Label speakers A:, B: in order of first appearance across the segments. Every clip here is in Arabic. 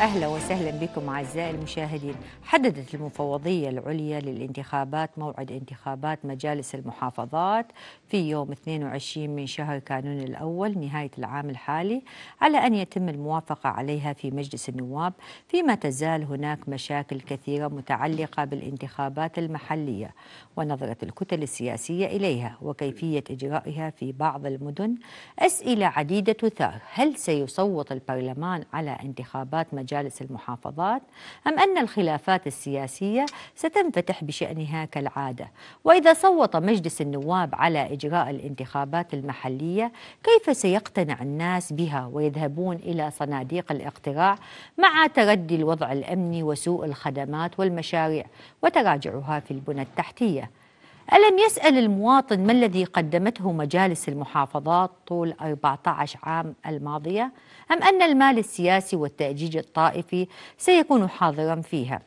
A: اهلا وسهلا بكم اعزائي المشاهدين، حددت المفوضيه العليا للانتخابات موعد انتخابات مجالس المحافظات في يوم 22 من شهر كانون الاول نهايه العام الحالي على ان يتم الموافقه عليها في مجلس النواب فيما تزال هناك مشاكل كثيره متعلقه بالانتخابات المحليه ونظره الكتل السياسيه اليها وكيفيه اجرائها في بعض المدن، اسئله عديده تثار، هل سيصوت البرلمان على انتخابات مجلس مجالس المحافظات أم أن الخلافات السياسية ستنفتح بشأنها كالعادة وإذا صوت مجلس النواب على إجراء الانتخابات المحلية كيف سيقتنع الناس بها ويذهبون إلى صناديق الاقتراع مع تردي الوضع الأمني وسوء الخدمات والمشاريع وتراجعها في البنى التحتية ألم يسأل المواطن ما الذي قدمته مجالس المحافظات طول 14 عام الماضية؟ أم أن المال السياسي والتأجيج الطائفي سيكون حاضرا فيها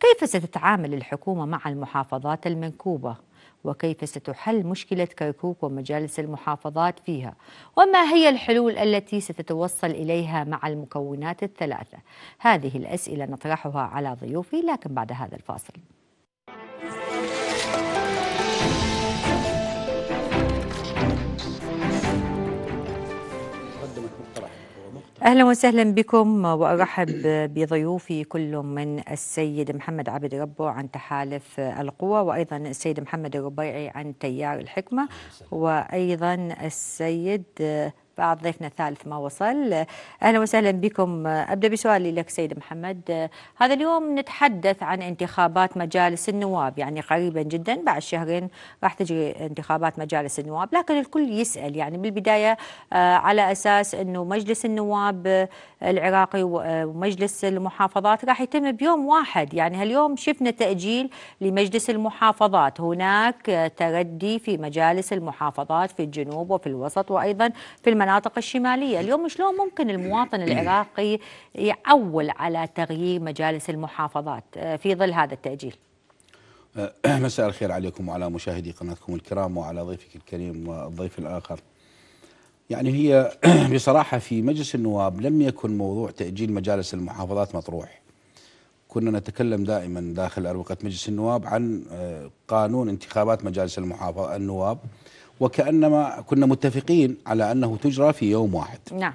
A: كيف ستتعامل الحكومة مع المحافظات المنكوبة وكيف ستحل مشكلة كركوك ومجالس المحافظات فيها وما هي الحلول التي ستتوصل إليها مع المكونات الثلاثة هذه الأسئلة نطرحها على ضيوفي لكن بعد هذا الفاصل اهلا وسهلا بكم وارحب بضيوفي كل من السيد محمد عبد ربو عن تحالف القوى وايضا السيد محمد الربيعي عن تيار الحكمه وايضا السيد بعد ضيفنا الثالث ما وصل أهلا وسهلا بكم أبدأ بسؤالي لك سيد محمد هذا اليوم نتحدث عن انتخابات مجالس النواب يعني قريبا جدا بعد شهرين راح تجري انتخابات مجالس النواب لكن الكل يسأل يعني بالبداية آه، على أساس أنه مجلس النواب آه، العراقي آه، ومجلس المحافظات راح يتم بيوم واحد يعني هاليوم شفنا تأجيل لمجلس المحافظات هناك تردي في مجالس المحافظات في الجنوب وفي الوسط وأيضا في المناطق المناطق الشمالية اليوم شلون ممكن المواطن العراقي يعول على تغيير مجالس المحافظات آه، في ظل هذا التأجيل
B: آه، مساء الخير عليكم وعلى مشاهدي قناتكم الكرام وعلى ضيفك الكريم والضيف الآخر يعني هي بصراحة في مجلس النواب لم يكن موضوع تأجيل مجالس المحافظات مطروح كنا نتكلم دائما داخل أروقة مجلس النواب عن آه، قانون انتخابات مجالس المحافظة النواب وكأنما كنا متفقين على أنه تجرى في يوم واحد نعم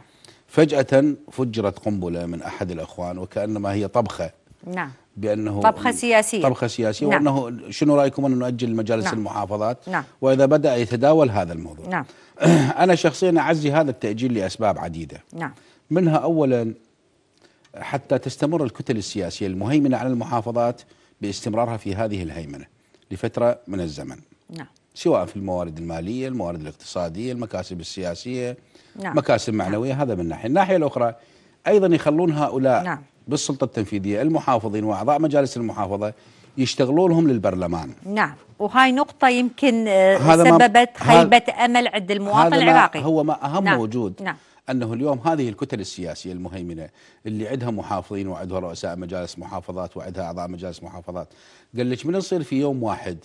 B: فجأة فجرت قنبلة من أحد الأخوان وكأنما هي طبخة نعم بأنه طبخة
A: سياسية طبخة
B: سياسية نعم. وأنه شنو رأيكم أن نؤجل مجالس نعم. المحافظات نعم. وإذا بدأ يتداول هذا الموضوع نعم. أنا شخصيا أعزي هذا التأجيل لأسباب عديدة نعم. منها أولا حتى تستمر الكتل السياسية المهيمنة على المحافظات باستمرارها في هذه الهيمنة لفترة من الزمن نعم سواء في الموارد المالية الموارد الاقتصادية المكاسب السياسية نعم. مكاسب معنوية نعم. هذا من ناحية الناحية الأخرى أيضا يخلون هؤلاء نعم. بالسلطة التنفيذية المحافظين وأعضاء مجالس المحافظة يشتغلوا لهم للبرلمان
A: نعم وهاي نقطة يمكن آه، هذا سببت خيبة أمل عند المواطن هذا العراقي
B: هو ما أهم نعم. وجود نعم. أنه اليوم هذه الكتل السياسية المهيمنة اللي عندها محافظين وعندها رؤساء مجالس محافظات وعندها أعضاء مجالس محافظات قال لك من يصير في يوم واحد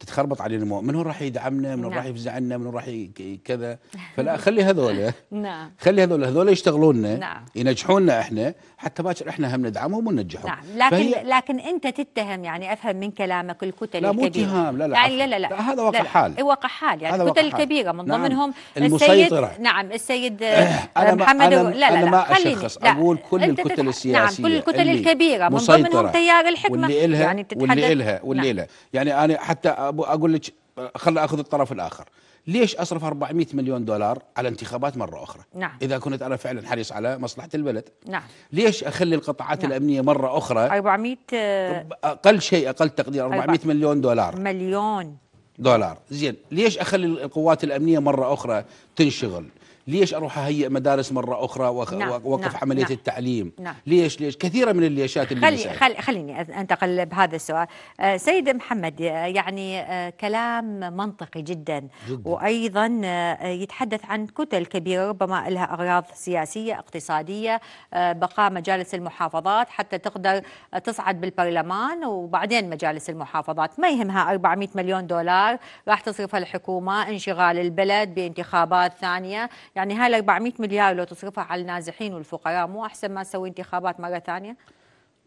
B: تتخربط علينا المواقف من هو راح يدعمنا من هو نعم. راح يفزعنا من هو راح ي... كذا
A: فلا خلي هذول نعم
B: خلي هذول هذول يشتغلوننا نعم. ينجحوننا احنا حتى باكر احنا هم ندعمهم وننجحهم نعم لكن فهي...
A: لكن انت تتهم يعني افهم من كلامك الكتل الكبيره لا مو اتهام لا لا, يعني لا, لا لا لا هذا واقع حال واقع حال يعني الكتل الكبيره من ضمنهم نعم. المسيطرة السيد نعم السيد أنا محمد أنا و... لا لا أنا ما اشخص
B: اقول كل الكتل نعم، السياسيه نعم كل الكتل الكبيره من ضمنهم تيار الحكمه يعني واللي لها نعم. واللي لها يعني انا حتى اقول لك خلنا اخذ الطرف الاخر ليش اصرف 400 مليون دولار على انتخابات مره اخرى نعم. اذا كنت انا فعلا حريص على مصلحه البلد نعم. ليش اخلي القطاعات نعم. الامنيه مره اخرى
A: 400 آه،
B: اقل شيء اقل تقدير 400 مليون دولار
A: مليون
B: دولار زين ليش اخلي القوات الامنيه مره اخرى تنشغل ليش اروح اهيئ مدارس مره اخرى واوقف نعم،, نعم عمليه نعم التعليم نعم ليش ليش كثيره من الليشات اللي خلي خل
A: خليني انتقل بهذا السؤال آه، سيد محمد آه، يعني آه، كلام منطقي جدا, جداً. وايضا يتحدث عن كتل كبيره ربما لها اغراض سياسيه اقتصاديه بقاء مجالس المحافظات حتى تقدر تصعد بالبرلمان وبعدين مجالس المحافظات ما يهمها 400 مليون دولار راح تصرفها الحكومه انشغال البلد بانتخابات ثانيه يعني هاي ال 400 مليار لو تصرفها على النازحين والفقراء مو احسن ما تسوي انتخابات مره ثانيه؟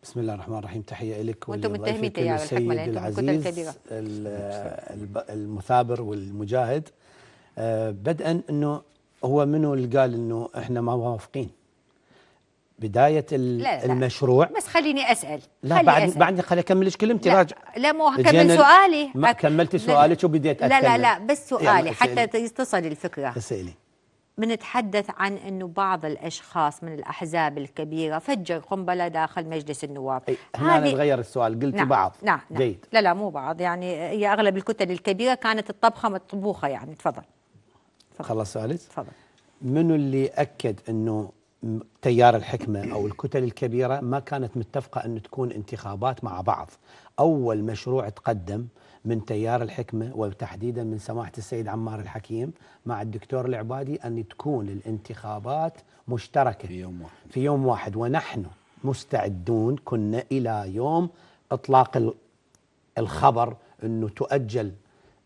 C: بسم الله الرحمن الرحيم تحيه لك وانتم متهمين تيار الحكمه لانتم الكبيره المثابر والمجاهد آه، بدءا انه هو منو اللي قال انه احنا ما موافقين بدايه لا لا المشروع
A: بس خليني اسال لا خلي بعد أسأل.
C: بعدني خليني اكمل كلمتي راجع
A: لا مو كمل سؤالي ما كملتي سؤالك
C: وبديت اتكلم لا لا لا بس سؤالي حتى
A: تصل الفكره اسالي بنتحدث عن أنه بعض الأشخاص من الأحزاب الكبيرة فجر قنبلة داخل مجلس النواب إيه، هنا هذه... نغير
C: السؤال قلت نعم بعض نعم, نعم جيد
A: لا لا مو بعض يعني هي أغلب الكتل الكبيرة كانت الطبخة مطبوخة يعني تفضل
C: خلص سؤالك؟ تفضل منو اللي أكد أنه تيار الحكمة أو الكتل الكبيرة ما كانت متفقة أن تكون انتخابات مع بعض أول مشروع تقدم من تيار الحكمة وتحديدا من سماحة السيد عمار الحكيم مع الدكتور العبادي أن تكون الانتخابات مشتركة في يوم واحد, في يوم واحد ونحن مستعدون كنا إلى يوم إطلاق الخبر أنه تؤجل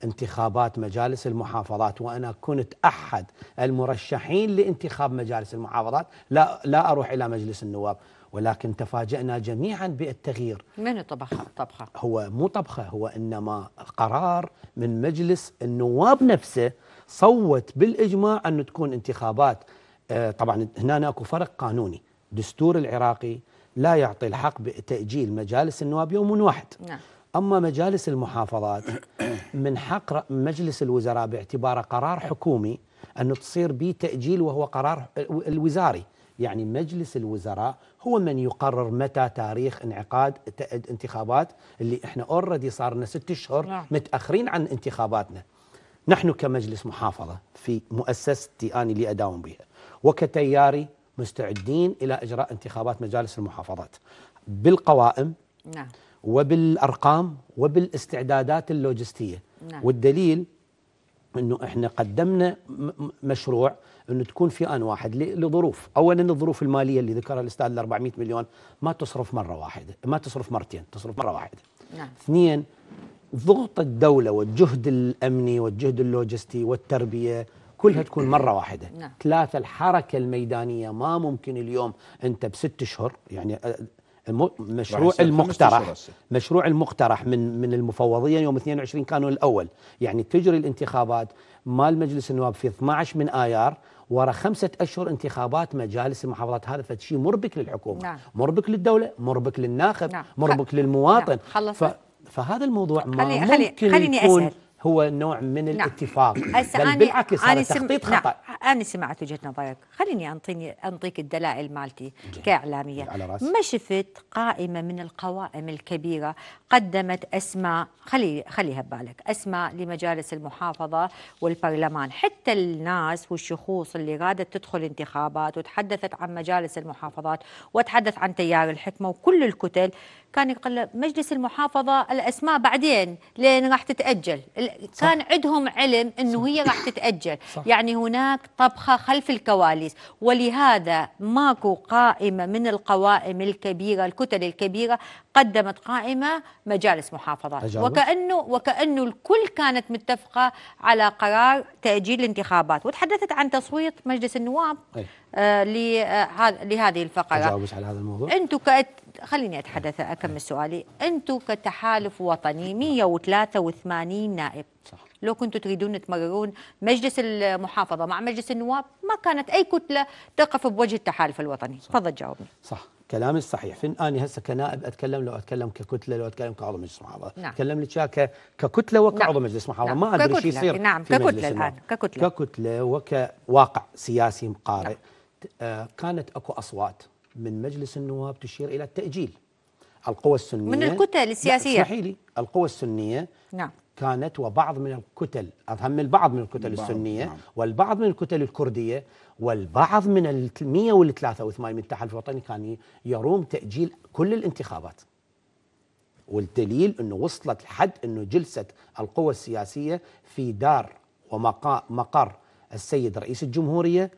C: انتخابات مجالس المحافظات وانا كنت احد المرشحين لانتخاب مجالس المحافظات لا لا اروح الى مجلس النواب ولكن تفاجأنا جميعا بالتغيير
A: من طبخة
C: طبخة؟ هو مو طبخة هو إنما قرار من مجلس النواب نفسه صوت بالإجماع أن تكون انتخابات آه، طبعا هنا اكو فرق قانوني دستور العراقي لا يعطي الحق بتأجيل مجالس النواب يوم واحد نعم. أما مجالس المحافظات من حق مجلس الوزراء باعتباره قرار حكومي أن تصير به تأجيل وهو قرار آه، الوزاري يعني مجلس الوزراء هو من يقرر متى تاريخ انعقاد انتخابات اللي احنا اوريدي صار لنا ست اشهر نعم. متاخرين عن انتخاباتنا. نحن كمجلس محافظه في مؤسستي اني اللي اداوم بها وكتياري مستعدين الى اجراء انتخابات مجالس المحافظات بالقوائم نعم وبالارقام وبالاستعدادات اللوجستيه نعم. والدليل انه احنا قدمنا مشروع انه تكون في ان واحد لظروف، اولا الظروف الماليه اللي ذكرها الاستاذ ال 400 مليون ما تصرف مره واحده، ما تصرف مرتين، تصرف مره واحده. نعم. اثنين ضغط الدوله والجهد الامني والجهد اللوجستي والتربيه كلها تكون مره واحده. نعم. ثلاثه الحركه الميدانيه ما ممكن اليوم انت بست اشهر يعني مشروع المقترح مشروع المقترح من من المفوضيه يوم 22 كانون الاول يعني تجري الانتخابات مال مجلس النواب في 12 من ايار ورا خمسة أشهر انتخابات مجالس المحافظات هذا فشيء مربك للحكومة نعم. مربك للدولة مربك للناخب نعم. مربك للمواطن نعم. خلصنا. ف... فهذا الموضوع ما خلي ممكن خلي خليني يكون أسأل هو نوع من نعم. الاتفاق بل بالعكس أنا هذا تخطيط سم... نعم.
A: خطا نعم. انا سمعت وجهه نظرك خليني انطيني انطيك الدلائل مالتي كاعلاميه على رأسي. ما شفت قائمه من القوائم الكبيره قدمت اسماء خلي خليها ببالك اسماء لمجالس المحافظه والبرلمان حتى الناس والشخوص اللي رادت تدخل انتخابات وتحدثت عن مجالس المحافظات وتحدث عن تيار الحكمه وكل الكتل كان يقول مجلس المحافظه الاسماء بعدين لين راح تتاجل كان صح. عندهم علم انه هي راح تتاجل صح. يعني هناك طبخه خلف الكواليس ولهذا ماكو قائمه من القوائم الكبيره الكتل الكبيره قدمت قائمه مجالس محافظات أجابة. وكانه وكانه الكل كانت متفقه على قرار تاجيل الانتخابات وتحدثت عن تصويت مجلس النواب أي. آه, آه، لهذه الفقره على هذا الموضوع انتم خليني أتحدث أكمل سؤالي أنتم كتحالف وطني 183 نائب صح. لو كنتوا تريدون تمررون مجلس المحافظة مع مجلس النواب ما كانت أي كتلة تقف بوجه التحالف الوطني تفضل جاوبني صح
C: كلامي صحيح فين أنا هسه كنائب أتكلم لو أتكلم ككتلة لو أتكلم كعضو مجلس محافظة نعم. أتكلم لك ككتلة وكعضو نعم. مجلس محافظة نعم. ما أدري شو يصير نعم في ككتلة مجلس الآن ككتلة ككتلة وكواقع سياسي قارئ نعم. آه كانت أكو أصوات من مجلس النواب تشير إلى التأجيل القوى السنية من الكتل السياسية اسمحي لي القوى السنية نعم كانت وبعض من الكتل أهم البعض من الكتل البعض السنية نعم. والبعض من الكتل الكردية والبعض من ال 183 من التحالف الوطني كان يروم تأجيل كل الانتخابات والدليل أنه وصلت لحد أنه جلسة القوى السياسية في دار ومقر السيد رئيس الجمهورية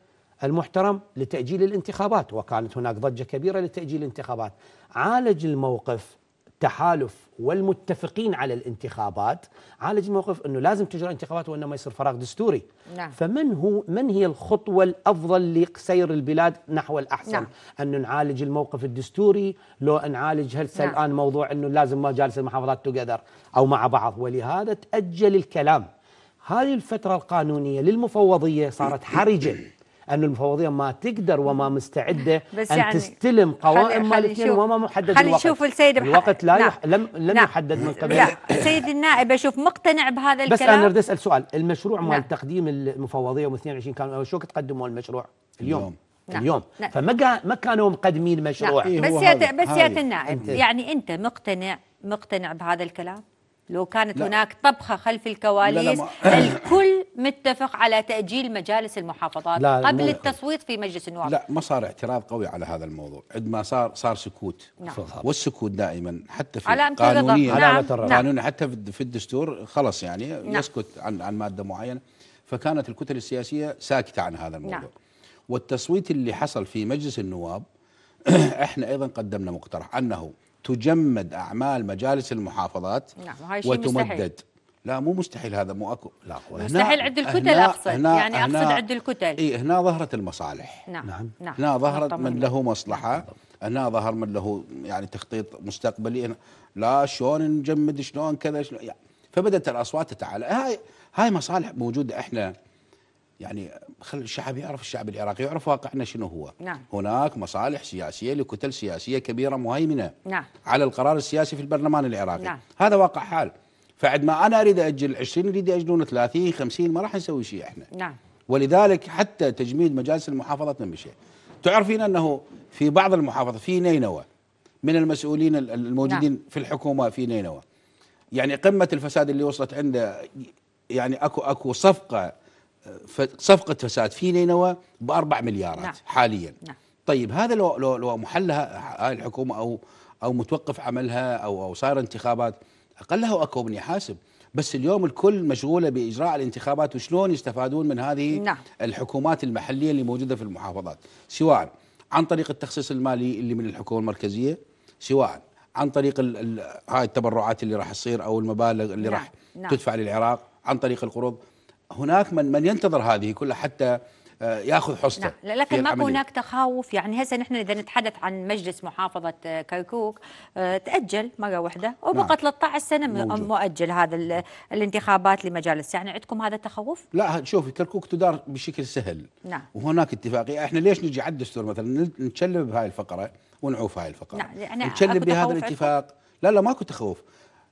C: المحترم لتأجيل الانتخابات وكانت هناك ضجة كبيرة لتأجيل الانتخابات عالج الموقف التحالف والمتفقين على الانتخابات عالج الموقف انه لازم تجرى انتخابات وانه ما يصير فراغ دستوري نعم. فمن هو من هي الخطوه الافضل لسير البلاد نحو الاحسن نعم. ان نعالج الموقف الدستوري لو نعالج هسه نعم. الان موضوع انه لازم ما جالس المحافظات توجذر او مع بعض ولهذا تاجل الكلام هذه الفتره القانونيه للمفوضيه صارت حرجه أن المفوضية ما تقدر وما مستعدة بس أن يعني تستلم قوائم الاثنين وما
A: محدد خلي الوقت نشوف
C: السيد الوقت لا نعم. يح... لم لم نعم. يحدد من قبل لا سيد
A: النائب أشوف مقتنع بهذا الكلام بس أنا بدي
C: أسأل سؤال المشروع نعم. مال تقديم المفوضيه يوم و22 كان أول شو تقدموا المشروع اليوم, اليوم. نعم. اليوم نعم. نعم. فما ما كانوا مقدمين مشروع نعم. بس نعم. يا بس يا النائب يعني
A: انت مقتنع مقتنع بهذا الكلام لو كانت لا. هناك طبخة خلف الكواليس لا لا الكل متفق على تأجيل مجالس المحافظات لا لا قبل التصويت في مجلس النواب لا
B: ما صار اعتراض قوي على هذا الموضوع ما صار صار سكوت نعم. والسكوت دائما حتى في قانونيا نعم. نعم. قانونيا حتى في الدستور خلص يعني نعم. يسكت عن عن مادة معينة فكانت الكتل السياسية ساكتة عن هذا الموضوع نعم. والتصويت اللي حصل في مجلس النواب احنا ايضا قدمنا مقترح انه تجمد اعمال مجالس المحافظات نعم هاي شيء وتمدد مستحيل. لا مو مستحيل هذا مو اكو لا مستحيل عند الكتل هنا اقصد هنا يعني اقصد عند
A: الكتل اي
B: هنا ظهرت المصالح
A: نعم نعم, نعم. هنا نعم، ظهرت من له
B: نعم. مصلحه نعم. هنا ظهر من له يعني تخطيط مستقبلي لا شلون نجمد شلون كذا شلون يعني فبدات الاصوات تتعالى هاي هاي مصالح موجوده احنا يعني خلي الشعب يعرف الشعب العراقي يعرف واقعنا شنو هو نعم. هناك مصالح سياسية لكتل سياسية كبيرة مهيمنة نعم. على القرار السياسي في البرلمان العراقي نعم. هذا واقع حال فعد ما أنا أريد أجل 20 أريد أجلون 30 50 ما راح نسوي شيء إحنا نعم. ولذلك حتى تجميد مجالس المحافظات ما مشي تعرفين أنه في بعض المحافظات في نينوى من المسؤولين الموجودين نعم. في الحكومة في نينوى يعني قمة الفساد اللي وصلت عنده يعني أكو أكو صفقة صفقه فساد في نينوى بأربع مليارات نعم. حاليا نعم. طيب هذا لو لو لو محلها الحكومه او او متوقف عملها او او صار انتخابات اقلها واكو من يحاسب بس اليوم الكل مشغوله باجراء الانتخابات وشلون يستفادون من هذه نعم. الحكومات المحليه اللي موجوده في المحافظات سواء عن طريق التخصيص المالي اللي من الحكومه المركزيه سواء عن طريق هاي التبرعات اللي راح تصير او المبالغ اللي نعم. راح نعم. تدفع للعراق عن طريق القروض هناك من من ينتظر هذه كلها حتى آه، ياخذ حصته نعم لكن ماكو هناك
A: تخوف يعني هسه نحن اذا نتحدث عن مجلس محافظه آه، كركوك آه، تاجل مره واحده وبقى نعم 13 سنه موجود. مؤجل هذا الانتخابات لمجالس يعني عندكم هذا التخوف؟
B: لا شوفي كركوك تدار بشكل سهل نعم وهناك اتفاقيه احنا ليش نجي على الدستور مثلا نتشلب بهاي الفقره ونعوف هاي الفقره
A: نعم يعني نتشلب بهذا الاتفاق
B: لا لا ماكو تخوف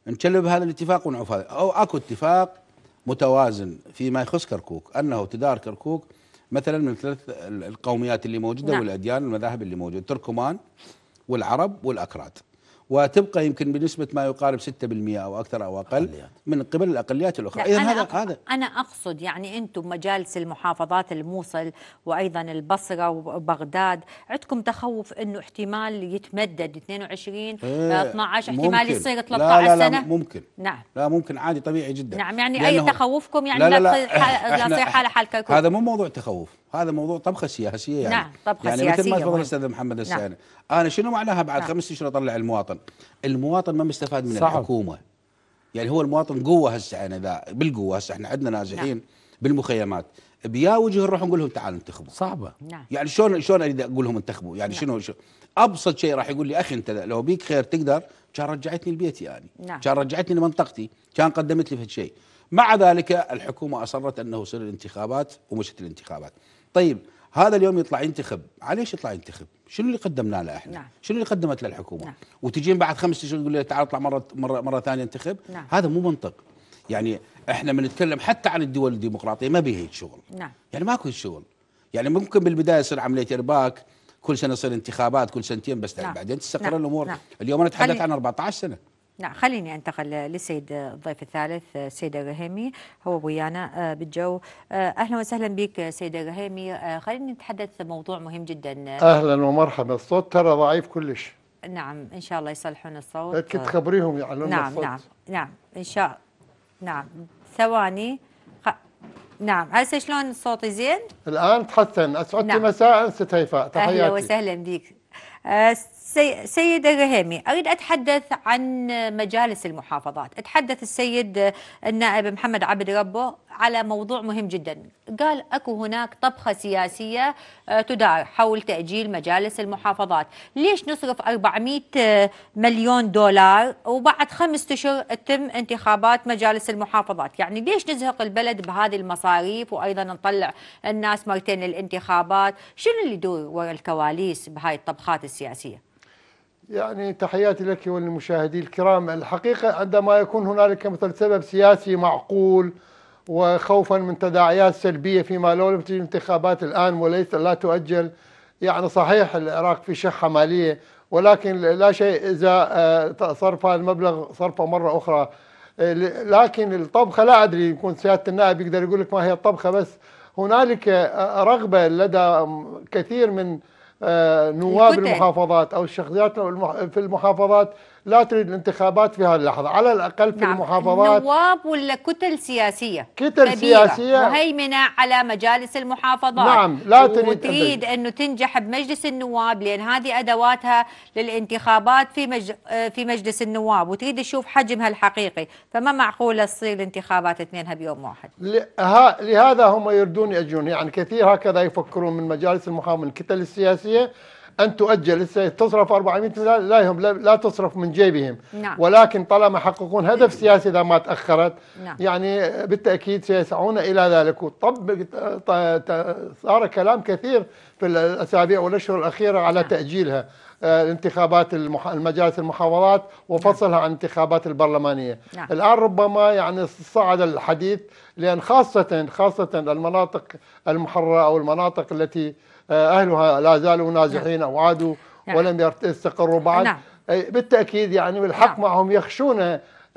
B: نتشلب بهذا الاتفاق ونعوف هذا او اكو اتفاق متوازن فيما يخص كركوك انه تدار كركوك مثلا من ثلاث القوميات اللي موجوده نعم. والاديان المذاهب اللي موجوده التركمان والعرب والاكراد وتبقى يمكن بنسبه ما يقارب 6% او اكثر او اقل من قبل الاقليات الاخرى اذا هذا أق...
A: هذا انا اقصد يعني انتم مجالس المحافظات الموصل وايضا البصره وبغداد عندكم تخوف انه احتمال يتمدد 22 إيه 12 احتمال يصير 13 لا لا لا سنه
B: ممكن نعم لا ممكن عادي طبيعي جدا
A: نعم يعني اي تخوفكم يعني لا لا لا, لا تصير حاله حال كركوك هذا
B: مو موضوع تخوف هذا موضوع طبخه سياسيه يعني نعم طبخه يعني سياسيه يعني مثل ما تفضل استاذ محمد السعيني نعم. انا شنو معناها بعد نعم. خمس اشهر اطلع المواطن؟ المواطن ما مستفاد من صعب. الحكومه يعني هو المواطن قوه هسه انا ذا بالقوه هسه احنا عندنا نازحين نعم. بالمخيمات بيا وجه نروح نقول لهم تعالوا انتخبوا صعبه نعم. يعني شلون شلون اريد اقول لهم انتخبوا يعني نعم. شنو, شنو ابسط شيء راح يقول لي اخي انت لو بيك خير تقدر كان رجعتني لبيتي يعني نعم. كان رجعتني لمنطقتي كان قدمت لي في شيء مع ذلك الحكومه اصرت انه يصير الانتخابات ومشت الانتخابات طيب هذا اليوم يطلع ينتخب عليش يطلع ينتخب شنو اللي قدمنا له احنا نعم. شنو اللي قدمت له الحكومه نعم. وتجين بعد خمس اشهر تقول لي تعال اطلع مره مره مره ثانيه انتخب نعم. هذا مو منطق يعني احنا بنتكلم حتى عن الدول الديمقراطيه ما بها شغل نعم. يعني ماكو شغل يعني ممكن بالبدايه يصير عمليه ارباك كل سنه يصير انتخابات كل سنتين بس نعم. بعدين تستقر نعم. الامور نعم. اليوم انا اتحدث عن 14 سنه
A: نعم خليني انتقل للسيد الضيف الثالث السيد الرهيمي هو ويانا آه، بالجو آه، اهلا وسهلا بك سيد الرهيمي آه، خليني نتحدث موضوع مهم جدا
D: اهلا ومرحبا الصوت ترى ضعيف كلش
A: نعم ان شاء الله يصلحون الصوت اكيد تخبريهم
D: يعلمون نعم الصوت نعم
A: نعم ان شاء نعم ثواني خ... نعم هسه شلون صوتي زين
D: الان تحسن اسعدتي نعم. مساء ست هيفاء تحياتي اهلا وسهلا
A: بك سي... سيدة غهيمي أريد أتحدث عن مجالس المحافظات أتحدث السيد النائب محمد عبد ربه على موضوع مهم جدا قال أكو هناك طبخة سياسية آه، تدار حول تأجيل مجالس المحافظات ليش نصرف 400 آه، مليون دولار وبعد خمسة أشهر تم انتخابات مجالس المحافظات يعني ليش نزهق البلد بهذه المصاريف وأيضا نطلع الناس مرتين للانتخابات شنو اللي يدور وراء الكواليس بهاي الطبخات السياسية
D: يعني تحياتي لك وللمشاهدين الكرام الحقيقة عندما يكون هنالك مثل سبب سياسي معقول وخوفا من تداعيات سلبية فيما لو لم تجد انتخابات الآن وليس لا تؤجل يعني صحيح العراق في شحة مالية ولكن لا شيء إذا آه، صرف المبلغ صرفه مرة أخرى لكن الطبخة لا أدري يكون سيادة النائب يقدر يقول لك ما هي الطبخة بس هنالك آه، رغبة لدى كثير من آه، نواب المحافظات او الشخصيات في المحافظات لا تريد الانتخابات في هذه اللحظة على الأقل في نعم. المحافظات
A: نواب ولا كتل سياسية
D: كتل كبيرة سياسية
A: مهيمنة على مجالس المحافظات نعم لا تريد وتريد أنه تنجح بمجلس النواب لأن هذه أدواتها للانتخابات في مج... في مجلس النواب وتريد تشوف حجمها الحقيقي فما معقولة تصير الانتخابات اثنينها بيوم واحد
D: لها... لهذا هم يردون يأجون يعني كثير هكذا يفكرون من مجالس المحافظة من الكتل السياسية أن تؤجل تصرف 400 مليار لا يهم لا تصرف من جيبهم نعم. ولكن طالما حققون هدف نعم. سياسي إذا ما تأخرت نعم. يعني بالتأكيد سيسعون إلى ذلك وطب صار كلام كثير في الأسابيع والأشهر الأخيرة على نعم. تأجيلها آه، انتخابات المجالس المحافظات وفصلها عن انتخابات البرلمانية نعم. الآن ربما يعني صعد الحديث لأن خاصة خاصة المناطق المحررة أو المناطق التي اهلها لا زالوا نازحين او عادوا نعم. ولم يستقروا بعد نعم. بالتاكيد يعني بالحق نعم. معهم يخشون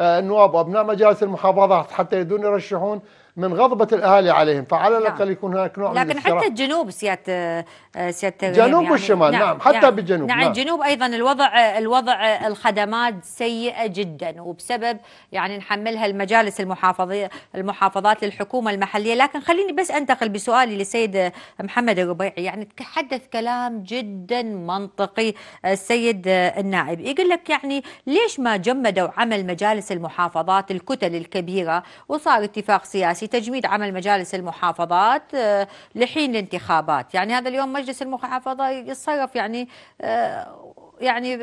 D: آه، النواب وابناء مجالس المحافظات حتى يدون يرشحون من غضبة الأهالي عليهم فعلى الأقل نعم. يكون هناك نوع لكن من لكن حتى
A: الجنوب سيادة آه، سيادة الجنوب يعني والشمال نعم, نعم حتى نعم بالجنوب نعم, نعم الجنوب أيضا الوضع الوضع الخدمات سيئة جدا وبسبب يعني نحملها المجالس المحافظية المحافظات للحكومة المحلية لكن خليني بس أنتقل بسؤالي للسيد محمد الربيعي يعني تحدث كلام جدا منطقي آه، السيد آه، النائب يقول لك يعني ليش ما جمدوا عمل مجالس المحافظات الكتل الكبيرة وصار اتفاق سياسي تجميد عمل مجالس المحافظات آه، لحين الانتخابات يعني هذا اليوم مجلس المحافظة يتصرف يعني آه، يعني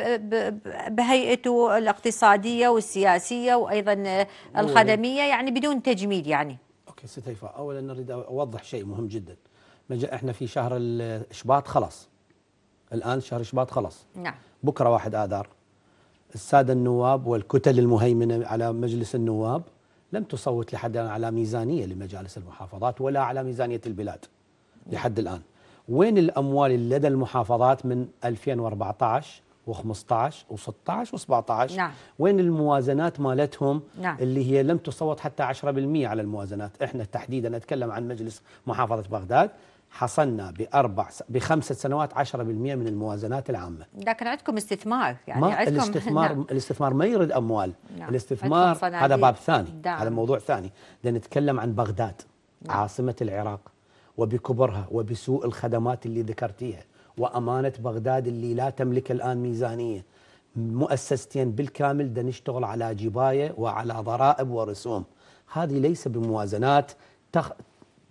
A: بهيئته الاقتصادية والسياسية وأيضا آه، الخدمية يعني بدون تجميد يعني
C: أوكي ست هيفاء أولا أريد أوضح شيء مهم جدا احنا في شهر شباط خلاص الآن شهر شباط خلاص نعم بكرة واحد آذار السادة النواب والكتل المهيمنة على مجلس النواب لم تصوت لحد الآن على ميزانية لمجالس المحافظات ولا على ميزانية البلاد لحد الآن وين الأموال اللي لدى المحافظات من 2014 و15 و16 و17 نعم. وين الموازنات مالتهم نعم. اللي هي لم تصوت حتى 10% على الموازنات احنا تحديدا نتكلم عن مجلس محافظة بغداد حصلنا باربع بخمسه سنوات 10% من الموازنات العامه.
A: لكن عندكم استثمار يعني ما عندكم الاستثمار نعم.
C: الاستثمار ما يرد اموال، نعم. الاستثمار هذا باب ثاني، دعم. هذا موضوع ثاني، نتكلم عن بغداد نعم. عاصمه العراق وبكبرها وبسوء الخدمات اللي ذكرتيها وامانه بغداد اللي لا تملك الان ميزانيه. مؤسستين بالكامل بدنا نشتغل على جبايه وعلى ضرائب ورسوم. هذه ليس بموازنات تخ...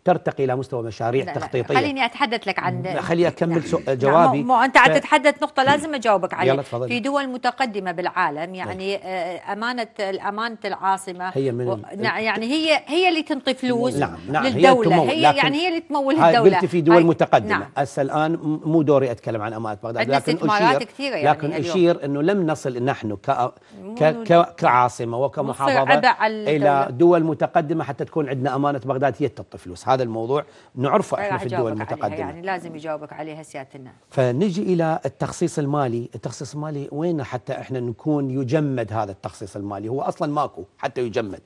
C: ترتقي الى مستوى مشاريع لا تخطيطيه لا خليني
A: اتحدث لك عن خليني
C: اكمل نعم. جوابي مو انت عم
A: تتحدث نقطه لازم اجاوبك عليها في دول متقدمه بالعالم يعني نعم. آه، امانه امانه العاصمه هي من و... يعني هي هي اللي تنطي فلوس نعم نعم للدوله هي, هي يعني هي اللي تمول الدوله قلت في دول طيب،
C: متقدمه نعم. هسه الان مو دوري اتكلم عن امانه بغداد لكن اشير كثيرة يعني لكن اشير انه لم نصل نحن ك... ك... كعاصمه وكمحافظه الى دول متقدمه حتى تكون عندنا امانه بغداد هي تنطي فلوس هذا الموضوع نعرفه احنا في الدول المتقدمه يعني
A: لازم يجاوبك عليها سياده النائب
C: فنجي الى التخصيص المالي التخصيص المالي وين حتى احنا نكون يجمد هذا التخصيص المالي هو اصلا ماكو حتى يجمد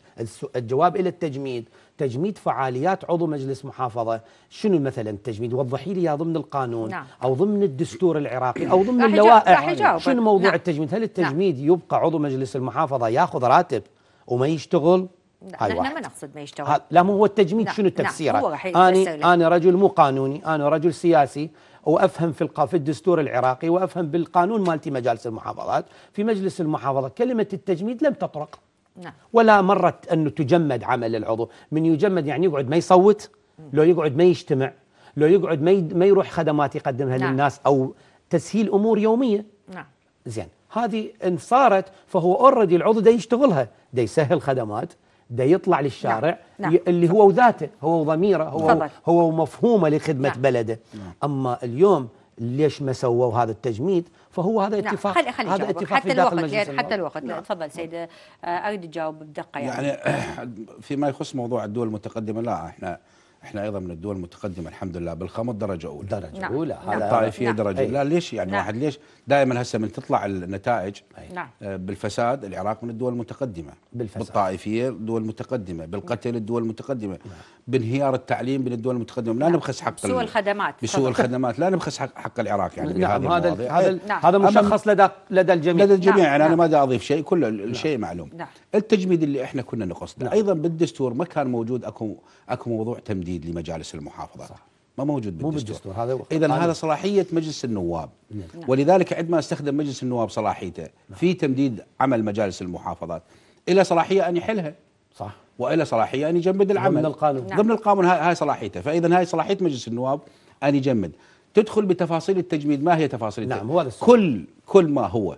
C: الجواب الى التجميد تجميد فعاليات عضو مجلس محافظه شنو مثلا التجميد وضحي لي ضمن القانون نعم. او ضمن الدستور العراقي او ضمن اللوائح شنو موضوع نعم. التجميد هل نعم. التجميد نعم. يبقى عضو مجلس المحافظه ياخذ راتب وما يشتغل
A: نحن ما نقصد ما يشتغل
C: لا مو هو التجميد نعم، شنو نعم، تفسيره انا انا رجل مو قانوني انا رجل سياسي وافهم في في الدستور العراقي وافهم بالقانون مالتي مجالس المحافظات في مجلس المحافظه كلمه التجميد لم تطرق نعم. ولا مرت انه تجمد عمل العضو من يجمد يعني يقعد ما يصوت لو يقعد ما يجتمع لو يقعد ما ما يروح خدمات يقدمها نعم. للناس او تسهيل امور يوميه نعم زين هذه ان صارت فهو اوريدي العضو ده يشتغلها ده يسهل خدمات ده يطلع للشارع نعم. نعم. اللي هو وذاته هو وضميره هو فضل. هو ومفهومه لخدمه نعم. بلده نعم. اما اليوم ليش ما سووا هذا التجميد فهو هذا نعم. اتفاق خلي خلي هذا اتفاق حتى في داخل الوقت حتى
A: الوقت نعم. تفضل سيد اريد تجاوب بدقه يعني يعني
B: فيما يخص موضوع الدول المتقدمه لا احنا احنا ايضا من الدول المتقدمه الحمد لله بالخمط درجه اولى درجه نعم. اولى نعم. الطائفيه نعم. درجه لا ليش يعني نعم. واحد ليش دائما هسه من تطلع النتائج نعم. آه، بالفساد العراق من الدول المتقدمه بالفساد بالطائفيه الدول المتقدمه بالقتل الدول المتقدمه نعم. بانهيار التعليم من الدول المتقدمه لا نعم. نبخس حق بسوء الخدمات بسوء الخدمات لا نبخس حق, حق العراق يعني نعم هذا هذا نعم. هذا إيه. مشخص لدى لدى الجميع لدى الجميع نعم. يعني نعم. انا ما بدي اضيف شيء كل نعم. الشيء نعم. معلوم نعم. التجميد اللي احنا كنا نقصده نعم. ايضا بالدستور ما كان موجود اكو اكو موضوع تمديد جديد لمجالس المحافظه صح. ما موجود بالدستور, بالدستور. هذا اذا هذا صلاحيه مجلس النواب نعم. نعم. ولذلك عندما استخدم مجلس النواب صلاحيته نعم. في تمديد عمل مجالس المحافظات الى صلاحيه ان يحلها صح والى صلاحيه ان يجمد العمل ضمن القانون نعم. ضمن القانون هاي صلاحيته فاذا هاي صلاحيه مجلس النواب ان يجمد تدخل بتفاصيل التجميد ما هي تفاصيل نعم التجميد؟ هو هذا كل كل ما هو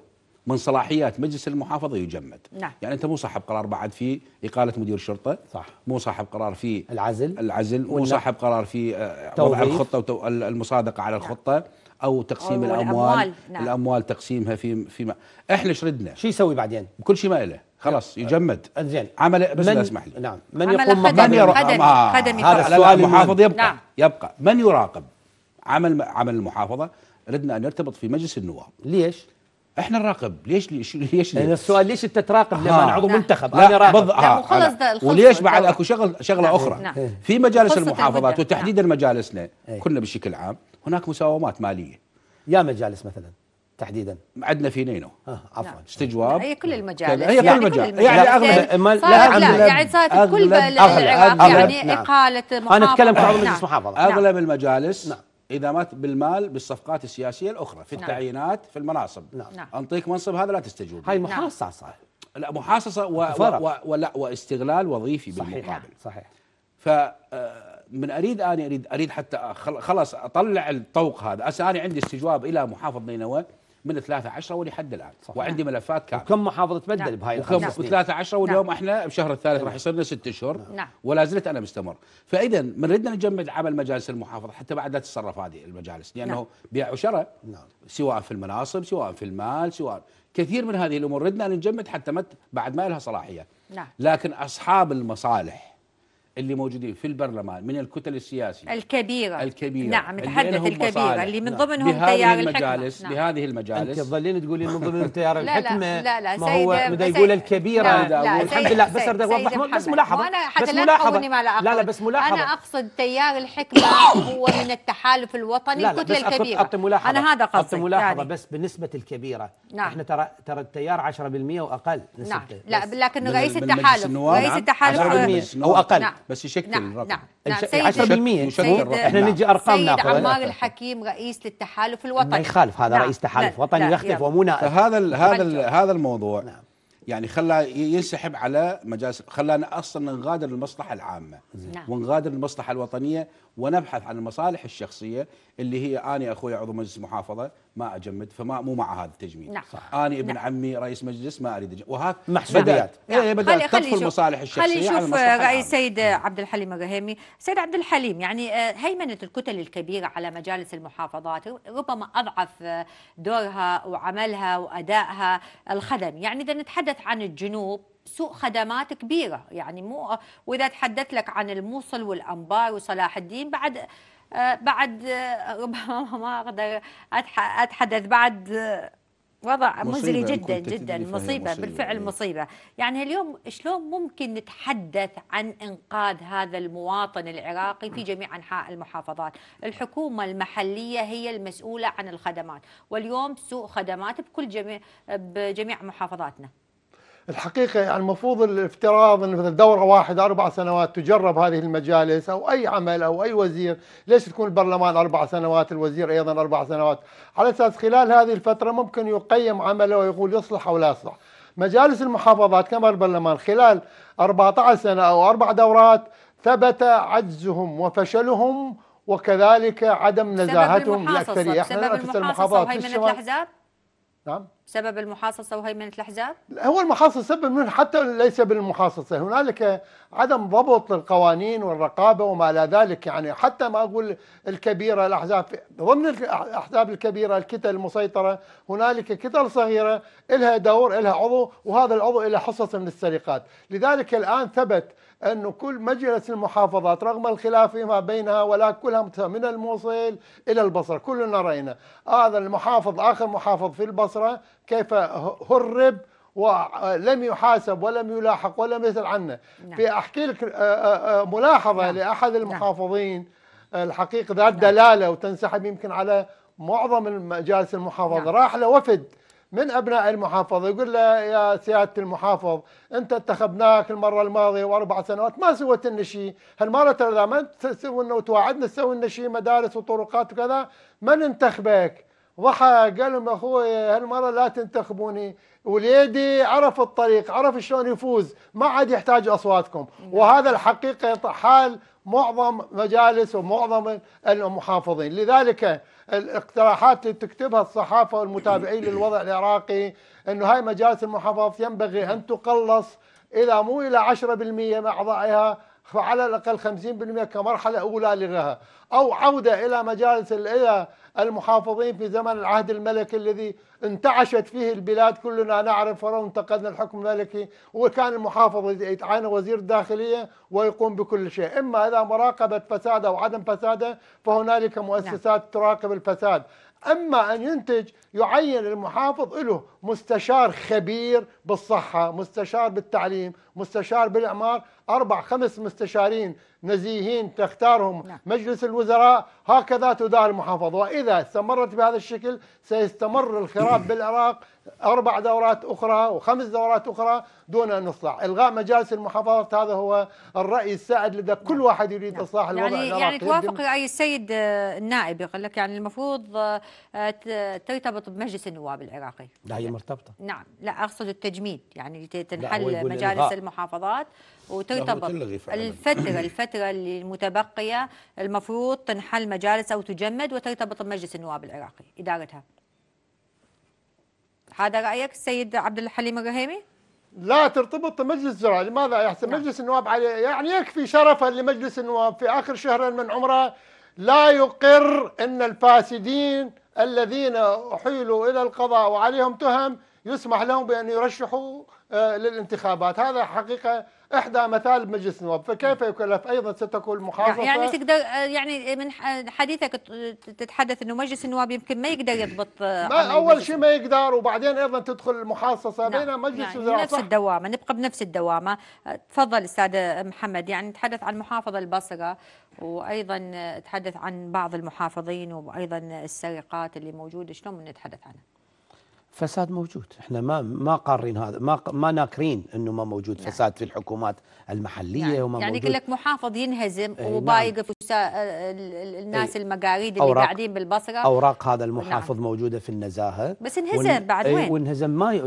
B: من صلاحيات مجلس المحافظه يجمد نعم. يعني انت مو صاحب قرار بعد في اقاله مدير شرطه صح مو صاحب قرار في العزل العزل مو صاحب قرار في آه، وضع الخطه المصادقه على نعم. الخطه نعم. او تقسيم أو الاموال الاموال, نعم. الأموال تقسيمها في في ما احنا شردنا شو يسوي بعدين كل شيء ما له خلاص نعم. يجمد زين عمل بس من... اسمح لي نعم من يقوم من خدمي آه هذا السؤال المحافظ يبقى نعم. يبقى من يراقب عمل عمل المحافظه ردنا ان نرتبط في مجلس النواب ليش احنا نراقب ليش ليش ليش لأن السؤال ليش انت تراقب لما انا عضو نعم. منتخب انا راقب بض... آه. وخلص ده وليش بعد اكو شغل شغله نعم اخرى نعم في مجالس المحافظات وتحديدا نعم مجالسنا إيه. كلنا بشكل عام هناك مساومات ماليه يا مجالس مثلا تحديدا عندنا في نينو آه عفوا نعم. استجواب هي
A: كل نعم. المجالس هي كل يعني يعني, يعني اغلب لا يعني صارت كل العراق يعني نعم. اقاله محافظه انا اتكلم كعضو مجلس
B: محافظه اغلب المجالس نعم اذا مات بالمال بالصفقات السياسيه الاخرى في نعم. التعيينات في المناصب نعم. نعم. انطيك منصب هذا لا تستجوب هاي نعم. محاصصه نعم. لا محاصصه و... و... و... ولا واستغلال وظيفي صحيح. بالمقابل صحيح ف آه، من اريد اني اريد اريد حتى خلاص اطلع الطوق هذا انا عندي استجواب الى محافظ نينوى من 3 10 ولحد الان صح. وعندي ملفات كامله وكم محافظه تبدل بهاي وكم نعم. 3 10 واليوم نعم. احنا بشهر الثالث نعم. راح يصير لنا ست اشهر نعم. نعم. ولا زلت انا مستمر فاذا بنريد نجمد عمل مجالس المحافظه حتى بعد لا تتصرف هذه المجالس نعم. لانه نعم. بيع وشراء نعم. سواء في المناصب سواء في المال سواء كثير من هذه الامور ردنا نجمد حتى مت بعد ما لها صلاحيه نعم. لكن اصحاب المصالح اللي موجودين في البرلمان من الكتل السياسية
A: الكبيرة الكبيرة نعم نتحدث الكبيرة اللي من نعم. ضمنهم تيار الحكمة بهذه المجالس نعم.
B: بهذه المجالس انت تظلين تقولين من ضمن
C: تيار الحكمة لا لا لا ما هو بدا يقول الكبيرة لا الحمد لله بس اريد اوضح بس ملاحظة بس حتى لا ما لا لا لا بس ملاحظة انا
A: اقصد تيار الحكمة هو من التحالف الوطني الكتلة الكبيرة
C: ملاحظة انا هذا قصدي ملاحظة يعني. بس بالنسبة الكبيرة نعم. احنا ترى ترى التيار 10% واقل نعم لا
A: لكن رئيس التحالف رئيس التحالف او اقل نعم.
B: بس يشكل نعم
C: الرقم نعم, يعني نعم سيد 10% يشكل الرقم احنا نجي ارقام ناخذ
A: سيد عمار الحكيم رئيس للتحالف الوطني ما يخالف هذا نعم رئيس تحالف نعم وطني لا يختلف نائب
B: فهذا هذا هذا الموضوع نعم يعني خلى ينسحب على مجالس خلانا اصلا نغادر المصلحه العامه نعم. ونغادر المصلحه الوطنيه ونبحث عن المصالح الشخصيه اللي هي انا اخوي عضو مجلس محافظه ما اجمد فما مو مع هذا التجميد نعم. اني انا ابن نعم. عمي رئيس مجلس ما اريد وهذا محسوبيات نعم. إيه،, إيه بدات خلي تدخل المصالح الشخصيه خلي نشوف راي
A: السيد عبد الحليم الرهيمي سيد عبد الحليم يعني آه، هيمنه الكتل الكبيره على مجالس المحافظات ربما اضعف آه، دورها وعملها وادائها الخدم يعني اذا نتحدث عن الجنوب سوق خدمات كبيره يعني مو واذا تحدث لك عن الموصل والانبار وصلاح الدين بعد بعد ربما ما اقدر اتحدث بعد وضع مزري جدا جدا مصيبه بالفعل مصيبة. مصيبه يعني اليوم شلون ممكن نتحدث عن انقاذ هذا المواطن العراقي في جميع انحاء المحافظات الحكومه المحليه هي المسؤوله عن الخدمات واليوم سوء خدمات بكل جميع بجميع محافظاتنا
D: الحقيقة يعني المفروض الافتراض أن مثلا دورة واحدة أربع سنوات تجرب هذه المجالس أو أي عمل أو أي وزير ليش تكون البرلمان أربع سنوات الوزير أيضا أربع سنوات على أساس خلال هذه الفترة ممكن يقيم عمله ويقول يصلح أو لا يصلح مجالس المحافظات كما البرلمان خلال 14 سنة أو أربع دورات ثبت عجزهم وفشلهم وكذلك عدم نزاهتهم الأكثرية احنا في المحافظات من الأحزاب
A: نعم سبب المحاصصة وهي من الأحزاب؟
D: هو المحاصصة سبب منه حتى ليس بالمحاصصة هنالك عدم ضبط للقوانين والرقابة وما إلى ذلك يعني حتى ما أقول الكبيرة الأحزاب ضمن الأحزاب الكبيرة الكتل المسيطرة هنالك كتل صغيرة لها دور لها عضو وهذا العضو له حصة من السرقات لذلك الآن ثبت أن كل مجلس المحافظات رغم الخلاف فيما بينها ولا كلها من الموصل إلى البصرة كلنا رأينا هذا المحافظ آخر محافظ في البصرة كيف هرب ولم يحاسب ولم يلاحق ولم يسأل عنه نعم. في أحكي لك آه، آه، آه، ملاحظة نعم. لأحد نعم. المحافظين نعم. الحقيقة ذات نعم. دلالة وتنسحب يمكن على معظم مجالس المحافظة نعم. راح لوفد من أبناء المحافظة يقول له يا سيادة المحافظ أنت انتخبناك المرة الماضية وأربع سنوات ما سويت لنا شيء هالمرة ترى ما تسوي لنا وتوعدنا تسوي لنا شيء مدارس وطرقات وكذا ما ننتخبك ضحى قال لهم أخوي هالمرة لا تنتخبوني وليدي عرف الطريق عرف شلون يفوز ما عاد يحتاج أصواتكم وهذا الحقيقة حال معظم مجالس ومعظم المحافظين لذلك الاقتراحات اللي تكتبها الصحافة والمتابعين للوضع العراقي أنه هاي مجالس المحافظات ينبغي أن تقلص إلى مو إلى 10% من أعضائها فعلى الأقل 50% كمرحلة أولى لها أو عودة إلى مجالس إلى المحافظين في زمن العهد الملكي الذي انتعشت فيه البلاد كلنا نعرف ولو انتقدنا الحكم الملكي وكان المحافظ يتعين وزير الداخلية ويقوم بكل شيء إما إذا مراقبة فساد أو عدم فساده فهنالك مؤسسات تراقب الفساد أما أن ينتج يعين المحافظ له مستشار خبير بالصحة مستشار بالتعليم مستشار بالإعمار أربع خمس مستشارين نزيهين تختارهم نعم. مجلس الوزراء هكذا تدار المحافظة وإذا استمرت بهذا الشكل سيستمر الخراب بالعراق أربع دورات أخرى وخمس دورات أخرى دون أن نصلح إلغاء مجالس المحافظات هذا هو الرأي السائد لدى كل نعم. واحد يريد نعم. إصلاح الوضع يعني, يعني توافق
A: رأي السيد آه، النائب يقول لك يعني المفروض آه، آه، ترتبط بمجلس النواب العراقي
D: لا
C: مرتبطه
A: نعم لا اقصد التجميد يعني تنحل مجالس الغاء. المحافظات وترتبط الفتره الفتره المتبقيه المفروض تنحل مجالس او تجمد وترتبط بمجلس النواب العراقي ادارتها هذا رايك السيد عبد الحليم الرهيمي
D: لا ترتبط مجلس الزراعة لماذا يحسب نعم. مجلس النواب عليه يعني يكفي شرفا لمجلس النواب في آخر شهر من عمره لا يقر أن الفاسدين الذين أحيلوا إلى القضاء وعليهم تهم يسمح لهم بأن يرشحوا آه، للانتخابات هذا حقيقة إحدى مثال مجلس النواب فكيف يكلف أيضا ستكون محافظة يعني تقدر
A: آه، يعني من آه، حديثك تتحدث أنه مجلس النواب يمكن ما يقدر يضبط ما أول شيء
D: ما يقدر وبعدين أيضا تدخل المحاصصة نعم. بين مجلس يعني الوزراء نفس صح؟
A: الدوامة نبقى بنفس الدوامة تفضل أستاذ محمد يعني نتحدث عن محافظة البصرة وأيضا تحدث عن بعض المحافظين وأيضا السرقات اللي موجودة شلون نتحدث عنها
C: فساد موجود احنا ما ما قارين هذا ما ما ناكرين انه ما موجود نعم. فساد في الحكومات المحليه نعم. وما يعني يقول لك
A: محافظ ينهزم إيه، وبايق نعم الناس ايه المقاريد اللي قاعدين بالبصره اوراق
C: هذا المحافظ نعم موجوده في النزاهه بس انهزم ون... إيه، بعد وين؟ وانهزم ما ي...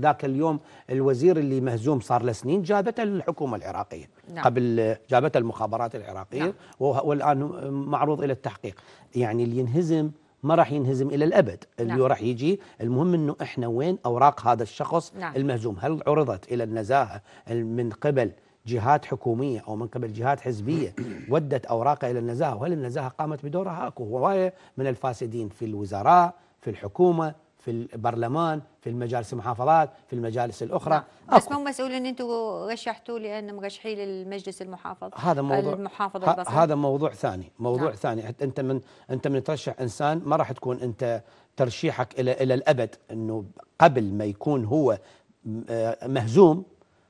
C: ذاك اليوم الوزير اللي مهزوم صار له سنين جابته الحكومه العراقيه نعم قبل جابته المخابرات العراقيه نعم والان معروض الى التحقيق يعني اللي ينهزم ما راح ينهزم الى الابد اللي نعم. راح يجي المهم انه احنا وين اوراق هذا الشخص نعم. المهزوم هل عرضت الى النزاهه من قبل جهات حكومية أو من قبل جهات حزبية ودت أوراقها إلى النزاهة وهل النزاهة قامت بدورها أكو هواية من الفاسدين في الوزراء في الحكومة في البرلمان في المجالس المحافظات في المجالس الاخرى
A: نعم. بس مو مسؤول ان انتم رشحتوا لان مرشحي للمجلس المحافظ هذا موضوع المحافظ البصري هذا
C: موضوع ثاني موضوع نعم. ثاني انت من انت من ترشح انسان ما راح تكون انت ترشيحك الى الى الابد انه قبل ما يكون هو آه، مهزوم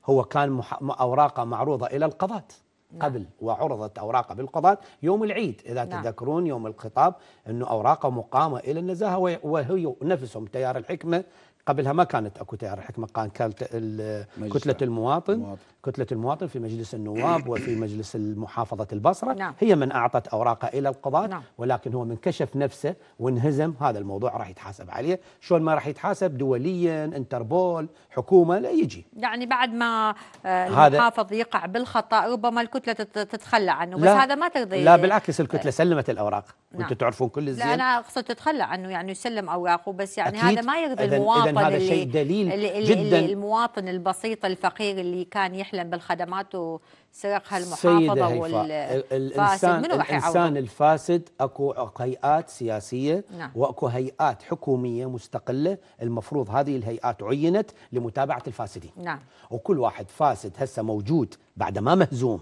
C: هو كان اوراقه معروضه الى القضاه نعم. قبل وعرضت أوراقه بالقضاة يوم العيد إذا نعم. تذكرون يوم الخطاب أنه أوراقه مقامة إلى النزاهة وهي نفسهم تيار الحكمة قبلها ما كانت اكو تيار الحكمه كان كتله المواطن المواطن. كتله المواطن في مجلس النواب وفي مجلس محافظه البصره نعم. هي من اعطت اوراقها الى القضاء نعم. ولكن هو من كشف نفسه وانهزم هذا الموضوع راح يتحاسب عليه شلون ما راح يتحاسب دوليا انتربول حكومه لا يجي
A: يعني بعد ما آه، المحافظ يقع بالخطا ربما الكتله تتخلى عنه بس هذا ما تقضي لا بالعكس الكتله
C: سلمت الاوراق نعم. وانتم تعرفون كل الزين لا انا
A: اقصد تتخلى عنه يعني يسلم اوراقه بس يعني أكيد. هذا ما يرضي المواطن إذن هذا اللي شيء دليل اللي جدا اللي المواطن البسيط الفقير اللي كان يحلم بالخدمات وسرقها المحافظه والفاسد منو راح الانسان
C: الفاسد اكو هيئات سياسيه نعم. واكو هيئات حكوميه مستقله المفروض هذه الهيئات عينت لمتابعه الفاسدين نعم وكل واحد فاسد هسه موجود بعد ما مهزوم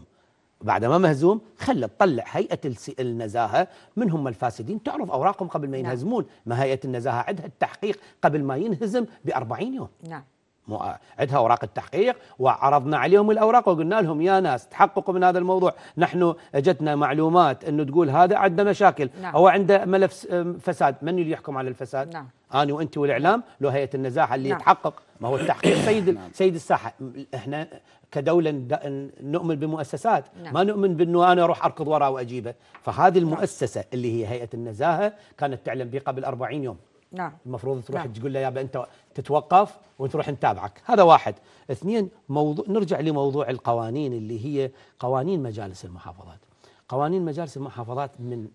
C: بعد ما مهزوم خلى تطلع هيئة النزاهة من هم الفاسدين تعرف أوراقهم قبل ما نعم. ينهزمون ما هيئة النزاهة عندها التحقيق قبل ما ينهزم بأربعين يوم نعم عندها اوراق التحقيق وعرضنا عليهم الاوراق وقلنا لهم يا ناس تحققوا من هذا الموضوع، نحن اجتنا معلومات انه تقول هذا عنده مشاكل نعم. او عنده ملف فساد، من اللي يحكم على الفساد؟ نعم. انا وانت والاعلام لو هيئه النزاهه اللي نعم. يتحقق ما هو التحقيق سيد نعم. سيد الساحه احنا كدوله نؤمن بمؤسسات نعم. ما نؤمن بانه انا اروح اركض وراء واجيبه فهذه المؤسسه اللي هي هيئه النزاهه كانت تعلن به قبل 40 يوم نعم المفروض تروح نعم. تقول له يابا انت تتوقف وتروح نتابعك هذا واحد اثنين موضوع نرجع لموضوع القوانين اللي هي قوانين مجالس المحافظات قوانين مجالس المحافظات من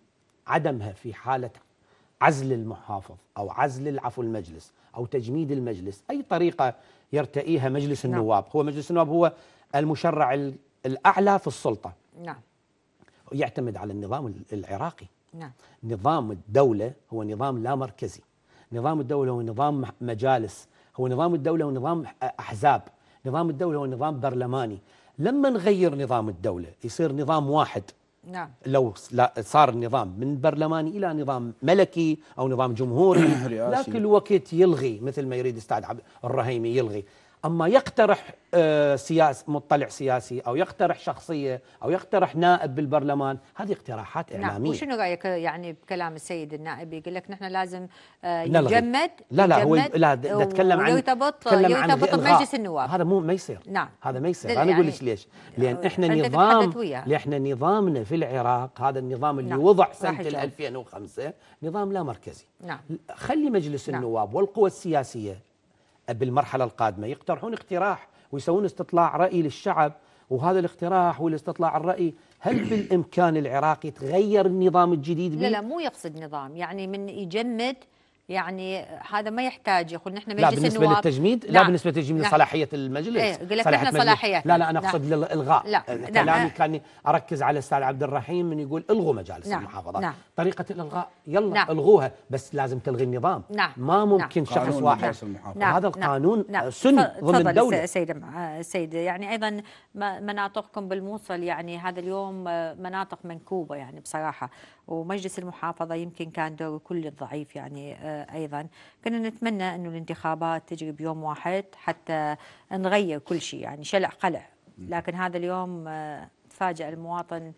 C: عدمها في حاله عزل المحافظ او عزل العفو المجلس او تجميد المجلس اي طريقه يرتئيها مجلس نعم. النواب نعم. هو مجلس النواب هو المشرع الأعلى في السلطة نعم يعتمد على النظام العراقي نعم نظام الدولة هو نظام لا مركزي نظام الدولة هو نظام مجالس هو نظام الدولة هو نظام أحزاب نظام الدولة هو نظام برلماني لما نغير نظام الدولة يصير نظام واحد نعم لو صار النظام من برلماني الى نظام ملكي او نظام جمهوري ذاك الوقت يلغي مثل ما يريد استاذ الرهيمي يلغي اما يقترح آه، سياس مطلع سياسي او يقترح شخصيه او يقترح نائب بالبرلمان هذه اقتراحات نعم، اعلاميه نعم وشنو
A: رايك يعني بكلام السيد النائب يقول لك نحن لازم آه، يجمد لا لا هو لا نتكلم عن يرتبط يرتبط بمجلس النواب هذا مو ما يصير نعم هذا ما يصير انا اقول يعني لك
C: ليش؟ لان احنا نظام احنا نظامنا في العراق هذا النظام اللي نعم وضع سنه 2005 نظام لا مركزي نعم خلي مجلس نعم النواب والقوى السياسيه بالمرحله القادمه يقترحون اقتراح ويسوون استطلاع راي للشعب وهذا الاقتراح والاستطلاع الرأي هل بالإمكان العراق يتغير النظام الجديد؟ لا لا
D: مو
A: يقصد نظام يعني من يجمد يعني هذا ما يحتاج يقول نحن مجلس لا بالنسبه النواب للتجميد لا, لا نعم. بالنسبه للتجميد نعم. صلاحيه
C: المجلس ايه قلت نحن صلاحيات لا لا انا اقصد نعم الالغاء لا نعم. كلامي نعم كان اركز على الاستاذ عبد الرحيم من يقول الغوا مجالس نعم المحافظات نعم طريقه الالغاء يلا نعم الغوها بس لازم تلغي النظام نعم ما ممكن نعم شخص واحد نعم هذا القانون نعم آه، سني ضمن الدوله سيد
A: آه، سيد يعني ايضا مناطقكم بالموصل يعني هذا اليوم آه، مناطق منكوبه يعني بصراحه ومجلس المحافظة يمكن كان دوره كل ضعيف يعني آه، أيضا كنا نتمنى أنه الانتخابات تجري بيوم واحد حتى نغير كل شيء يعني شلع قلع لكن هذا اليوم تفاجأ آه، المواطن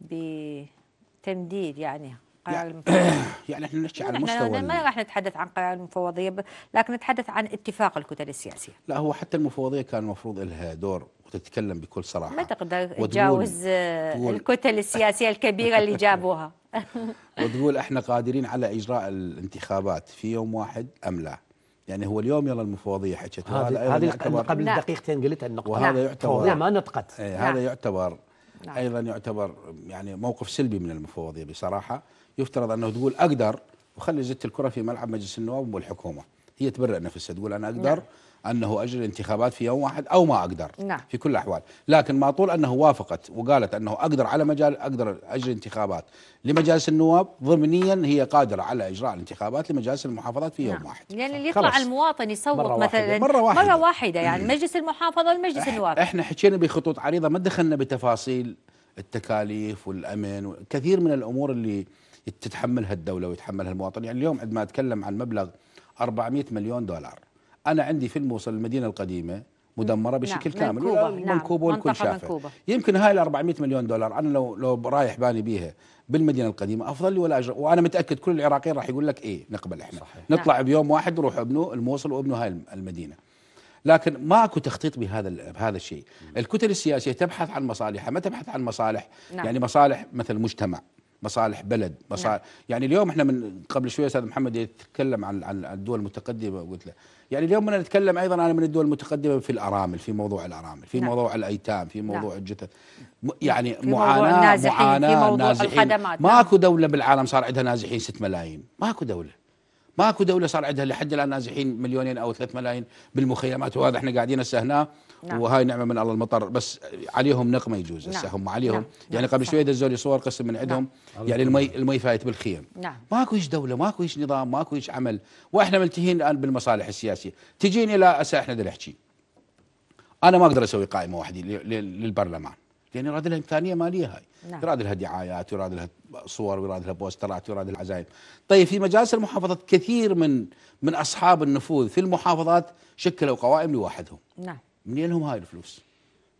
A: بتمديد يعني قرار
B: يعني احنا نحكي على المستوى ما راح
A: نتحدث عن قرار المفوضية لكن نتحدث عن اتفاق الكتل السياسية
B: لا هو حتى المفوضية كان المفروض لها دور وتتكلم بكل صراحه ما
A: تقدر تجاوز الكتل السياسيه الكبيره اللي جابوها
B: وتقول احنا قادرين على اجراء الانتخابات في يوم واحد ام لا؟ يعني هو اليوم يلا المفوضيه حكت هذا هذه قبل دقيقتين
C: قلت النقطه وهذا نعم. يعتبر ما نطقت إيه، هذا نعم.
B: يعتبر لا. نعم. ايضا يعتبر يعني موقف سلبي من المفوضيه بصراحه يفترض انه تقول اقدر وخلي زت الكره في ملعب مجلس النواب والحكومه هي تبرئ نفسها تقول انا اقدر لا. أنه أجل الانتخابات في يوم واحد أو ما أقدر نعم. في كل الأحوال لكن ما طول أنه وافقت وقالت أنه أقدر على مجال أقدر أجل انتخابات لمجالس النواب ضمنيا هي قادرة على إجراء الانتخابات لمجالس المحافظات في يوم نعم. واحد
A: يعني اللي يطلع المواطن يصوت مرة مثلا واحدة. مرة, واحدة. مرة واحدة يعني مجلس المحافظة والمجلس النواب احنا
B: حكينا بخطوط عريضة ما دخلنا بتفاصيل التكاليف والأمن وكثير من الأمور اللي تتحملها الدولة ويتحملها المواطن يعني اليوم عندما أتكلم عن مبلغ 400 مليون دولار انا عندي فيلم وصل المدينه القديمه مدمره نعم. بشكل نعم كامل منكوبه منكوبه والكل شافه يمكن هاي ال 400 مليون دولار انا لو لو رايح بالي بيها بالمدينه القديمه افضل لي ولا أجر وانا متاكد كل العراقيين راح يقول لك ايه نقبل احنا صحيح. نطلع نعم. بيوم واحد نروح ابنه الموصل وابنه هاي المدينه لكن ماكو تخطيط بهذا بهذا الشيء الكتل السياسيه تبحث عن مصالحها ما تبحث عن مصالح نعم. يعني مصالح مثل مجتمع مصالح بلد نعم. مصالح نعم. يعني اليوم احنا من قبل شويه استاذ محمد يتكلم عن عن الدول المتقدمه قلت له يعني اليوم بدنا نتكلم ايضا عن من الدول المتقدمه في الارامل في موضوع الارامل في نعم. موضوع الايتام في نعم. موضوع نعم. الجثث يعني في معاناه نازحين معاناه في موضوع نازحين الخدمات ماكو نعم. دوله بالعالم صار عندها نازحين 6 ملايين ماكو دوله ماكو دوله صار عندها لحد الان نازحين مليونين او ثلاث ملايين بالمخيمات وهذا احنا قاعدين هسه هنا نعم. وهاي نعمه من الله المطر بس عليهم نقمه يجوز هسه نعم. هم عليهم نعم. يعني قبل نعم. شوي دزوا لي صور قسم من عندهم نعم. يعني المي المي فايت بالخيم نعم. ماكو هيش دوله ماكو هيش نظام ماكو هيش عمل واحنا ملتهين الان بالمصالح السياسيه تجيني لا هسه احنا نحكي انا ما اقدر اسوي قائمه وحدي للبرلمان يعني يراد لها امكانيه ماليه هاي نعم. يراد لها دعايات يراد لها صور ويراد لها بوسترات ويراد لها عزايم طيب في مجالس المحافظات كثير من من اصحاب النفوذ في المحافظات شكلوا قوائم لوحدهم نعم منين لهم هاي الفلوس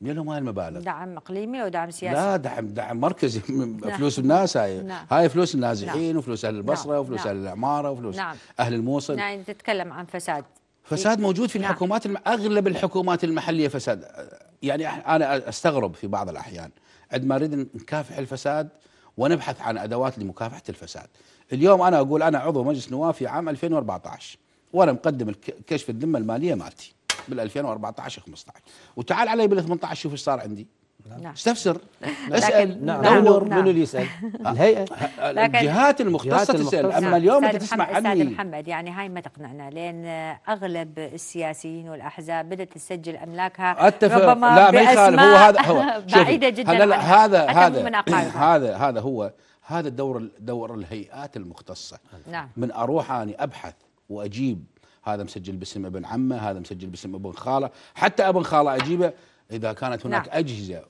B: منين لهم هاي المبالغ
A: دعم اقليمي ودعم سياسي لا
B: دعم دعم مركزي نعم. فلوس الناس هاي نعم. هاي فلوس النازحين نعم. وفلوس اهل البصره نعم. وفلوس نعم. اهل العماره وفلوس نعم. اهل الموصل يعني
A: نعم، تتكلم عن فساد
B: فساد موجود في نعم. الحكومات نعم. اغلب الحكومات المحليه فساد يعني انا استغرب في بعض الاحيان عندما نريد نكافح الفساد ونبحث عن ادوات لمكافحه الفساد اليوم انا اقول انا عضو مجلس نواب في عام 2014 وانا مقدم كشف الذمه الماليه مالتي بال 2014 15 وتعال علي بال 18 شوف ايش صار عندي نعم. نعم. استفسر اسال دور نعم. نعم. نعم. منو اللي يسال آه. الهيئه الجهات المختصه تسال اما اليوم انت تسمع عني
A: محمد يعني هاي ما تقنعنا لان اغلب السياسيين والاحزاب بدات تسجل املاكها أتفق ربما لا ما يخالف هو هذا هو بعيده جدا هلا هذا هذا
B: هذا هذا هو هذا دور دور الهيئات المختصه نعم. من اروح اني ابحث واجيب هذا مسجل باسم ابن عمه هذا مسجل باسم ابن خاله حتى ابن خاله اجيبه اذا كانت هناك نعم. اجهزه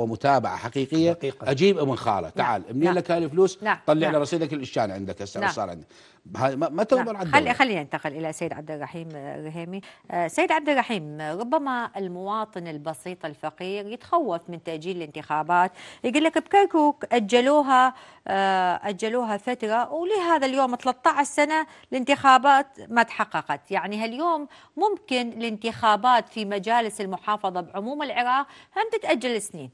B: ومتابعه حقيقيه دقيقة. اجيب ابن خاله نعم. تعال نعم. منين لك هاي الفلوس نعم. طلع نعم. لي رصيدك الشان عندك هسه نعم. صار عندك ما تنظر نعم. خلي
A: خلينا ننتقل الى سيد عبد الرحيم الرهيمي آه، آه، سيد عبد الرحيم ربما المواطن البسيط الفقير يتخوف من تاجيل الانتخابات يقول لك بكركوك اجلوها آه، اجلوها فتره ولهذا اليوم 13 سنه الانتخابات ما تحققت يعني هاليوم ممكن الانتخابات في مجالس المحافظه بعموم الحكومة العراق هم تتأجل سنين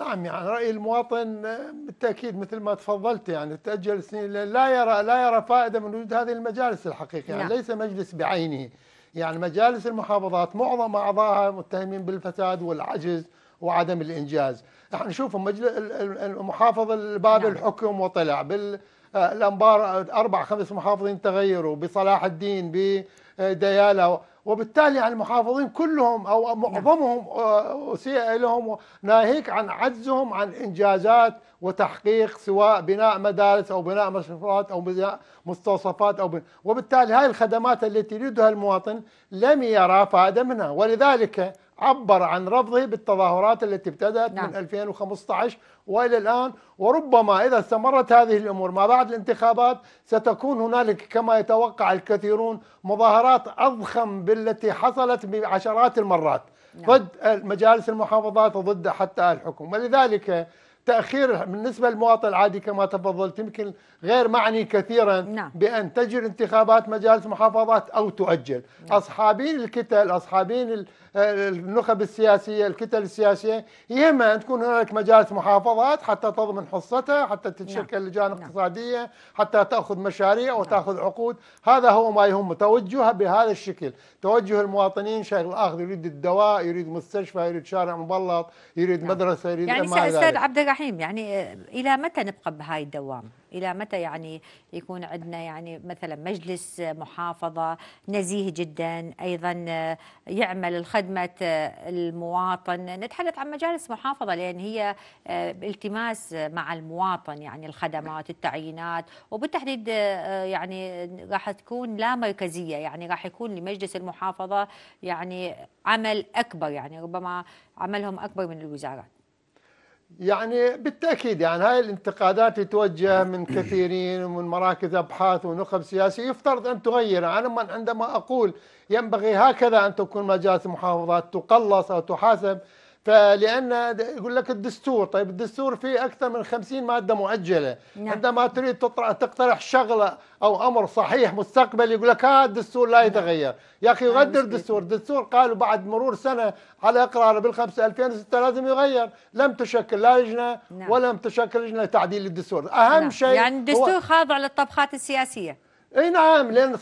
D: نعم يعني رأي المواطن آه، بالتأكيد مثل ما تفضلت يعني تأجل سنين لا يرى لا يرى فائدة من وجود هذه المجالس الحقيقة يعني نعم. ليس مجلس بعينه يعني مجالس المحافظات معظم أعضائها متهمين بالفساد والعجز وعدم الإنجاز احنا يعني نشوف مجلس المحافظ الباب نعم. الحكم وطلع بال آه، الانبار آه، اربع خمس محافظين تغيروا بصلاح الدين بدياله وبالتالي عن يعني المحافظين كلهم او نعم. معظمهم آه، اسيء لهم ناهيك عن عجزهم عن انجازات وتحقيق سواء بناء مدارس او بناء مشروعات او بناء مستوصفات او بناء وبالتالي هاي الخدمات التي يريدها المواطن لم يرى فائده منها ولذلك عبر عن رفضه بالتظاهرات التي ابتدأت نعم. من 2015 وإلى الآن وربما إذا استمرت هذه الأمور ما بعد الانتخابات ستكون هنالك كما يتوقع الكثيرون مظاهرات أضخم بالتي حصلت بعشرات المرات نعم. ضد مجالس المحافظات وضد حتى الحكم ولذلك تأخير بالنسبة للمواطن العادي كما تفضلت يمكن غير معني كثيرا نعم. بأن تجري انتخابات مجالس محافظات أو تؤجل نعم. أصحابين الكتل أصحابين النخب السياسية الكتل السياسية يهمها أن تكون هناك مجالس محافظات حتى تضمن حصتها حتى تتشكل نعم، لجان نعم. اقتصادية حتى تأخذ مشاريع وتأخذ نعم. عقود هذا هو ما يهم توجهها بهذا الشكل توجه المواطنين شكل آخر يريد الدواء يريد مستشفى يريد شارع مبلط يريد نعم. مدرسة يريد يعني أستاذ
A: عبد الرحيم يعني إلى متى نبقى بهاي الدوامه؟ الى متى يعني يكون عندنا يعني مثلا مجلس محافظه نزيه جدا ايضا يعمل لخدمه المواطن نتحدث عن مجالس محافظه لان هي آه، التماس مع المواطن يعني الخدمات التعيينات وبالتحديد آه، يعني راح تكون لا مركزيه يعني راح يكون لمجلس المحافظه يعني عمل اكبر يعني ربما عملهم اكبر من الوزارات
D: يعني بالتأكيد يعني هاي الانتقادات توجه من كثيرين ومن مراكز أبحاث ونخب سياسية يفترض أن تغير أنا عندما أقول ينبغي هكذا أن تكون مجالس المحافظات تقلص أو تحاسب فلان يقول لك الدستور طيب الدستور فيه اكثر من 50 ماده معجله نعم. عندما تريد تقترح شغله او امر صحيح مستقبل يقول لك هذا الدستور لا نعم. يتغير يا اخي غدر الدستور الدستور قالوا بعد مرور سنه على بال بالخمسه 2006 لازم يغير لم تشكل لا لجنه نعم. ولم تشكل لجنه تعديل الدستور اهم نعم. شيء يعني الدستور
A: خاضع للطبخات السياسيه
D: اي نعم لان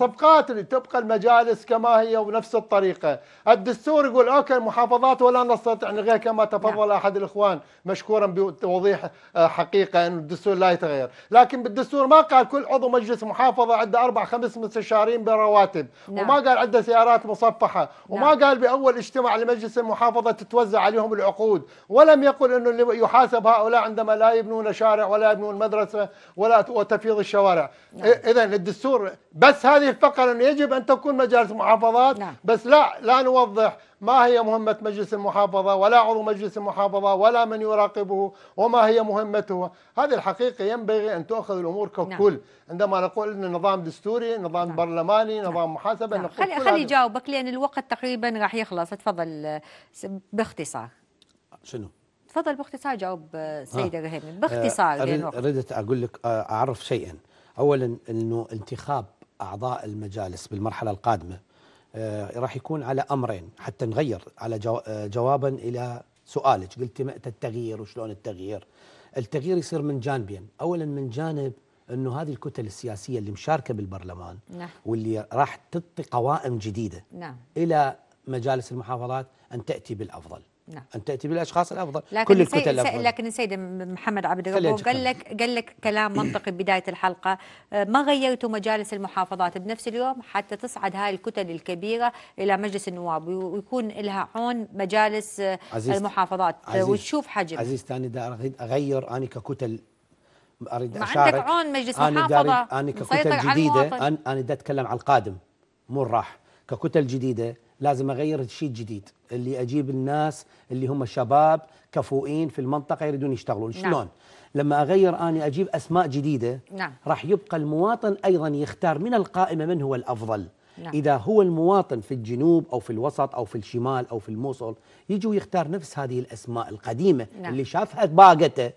D: اللي تبقى المجالس كما هي ونفس الطريقه، الدستور يقول اوكي المحافظات ولا نستطيع نلغيها يعني كما تفضل نعم. احد الاخوان مشكورا بتوضيح آه، حقيقه ان الدستور لا يتغير، لكن بالدستور ما قال كل عضو مجلس محافظه عنده اربع خمس مستشارين برواتب، نعم. وما قال عنده سيارات مصفحه، نعم. وما قال باول اجتماع لمجلس المحافظه تتوزع عليهم العقود، ولم يقل انه اللي يحاسب هؤلاء عندما لا يبنون شارع ولا يبنون مدرسه ولا وتفيض الشوارع، نعم. اذا الدستور الامور بس هذه الفقره انه يجب ان تكون مجالس محافظات نعم. بس لا لا نوضح ما هي مهمه مجلس المحافظه ولا عضو مجلس المحافظه ولا من يراقبه وما هي مهمته، هذه الحقيقه ينبغي ان تؤخذ الامور نعم. ككل نعم. عندما نقول ان نظام دستوري، نظام نعم. برلماني، نعم. نظام نعم. محاسبه نعم. خلي خلي
A: جاوبك لان الوقت تقريبا راح يخلص، تفضل باختصار. شنو؟ تفضل باختصار جاوب آه، سيدة رهيمي آه، باختصار أريد
C: أقول لك آه، أعرف شيئا اولا انه انتخاب اعضاء المجالس بالمرحله القادمه آه، راح يكون على امرين حتى نغير على آه، جوابا الى سؤالك قلت متى التغيير وشلون التغيير التغيير يصير من جانبين اولا من جانب انه هذه الكتل السياسيه اللي مشاركه بالبرلمان نعم. واللي راح تعطي قوائم جديده نعم. الى مجالس المحافظات ان تاتي بالافضل نعم. ان تاتي بالاشخاص الافضل لكن كل الكتل الافضل
A: لكن السيد محمد عبد الغفور قال لك قال لك كلام منطقي بدايه الحلقه آه، ما غيرتوا مجالس المحافظات بنفس اليوم حتى تصعد هاي الكتل الكبيره الى مجلس النواب ويكون لها عون مجالس آه، عزيزت. المحافظات عزيز وتشوف حجم عزيز
C: ثاني اريد اغير انا ككتل اريد اشارك عندك عون مجلس محافظه انا ككتل جديده انا بدي اتكلم على القادم مو الراح ككتل جديده لازم اغير شيء جديد اللي اجيب الناس اللي هم شباب كفؤين في المنطقه يريدون يشتغلون نعم. شلون نعم. لما اغير اني اجيب اسماء جديده نعم. راح يبقى المواطن ايضا يختار من القائمه من هو الافضل نعم. إذا هو المواطن في الجنوب أو في الوسط أو في الشمال أو في الموصل يجي ويختار نفس هذه الأسماء القديمة نعم. اللي شافها باقته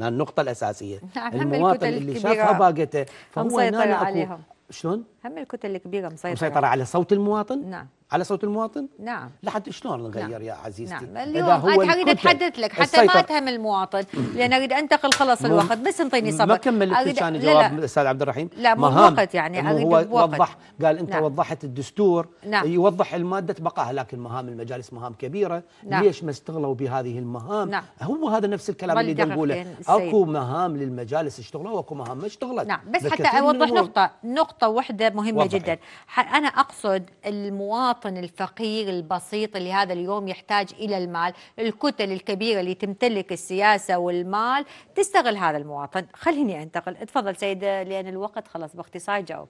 C: النقطة الأساسية نعم المواطن اللي شافها باقته فهو مسيطر عليهم شلون؟
A: هم الكتل الكبيرة مسيطرة مسيطرة على
C: صوت المواطن؟ نعم على صوت المواطن؟ نعم لحد شلون نغير نعم. يا عزيزتي؟ نعم اليوم انا اريد اتحدث لك حتى السيطر. ما اتهم
A: المواطن لان اريد انتقل خلص الوقت بس انطيني صبر ما كملت أريد... كان جواب
C: استاذ عبد الرحيم لا مو وقت يعني اريد هو وضح قال انت نعم. وضحت الدستور نعم. يوضح الماده بقاها لكن مهام المجالس مهام كبيره نعم. ليش ما استغلوا بهذه المهام؟ نعم. هو هذا نفس الكلام اللي نقوله يعني اكو مهام للمجالس اشتغلوا واكو مهام ما اشتغلت
A: نعم بس حتى اوضح نقطه نقطه واحده مهمه جدا انا اقصد المواطن المواطن الفقير البسيط اللي هذا اليوم يحتاج إلى المال الكتل الكبيرة اللي تمتلك السياسة والمال تستغل هذا المواطن خليني أنتقل اتفضل سيده لأن الوقت خلاص باختصار جاوب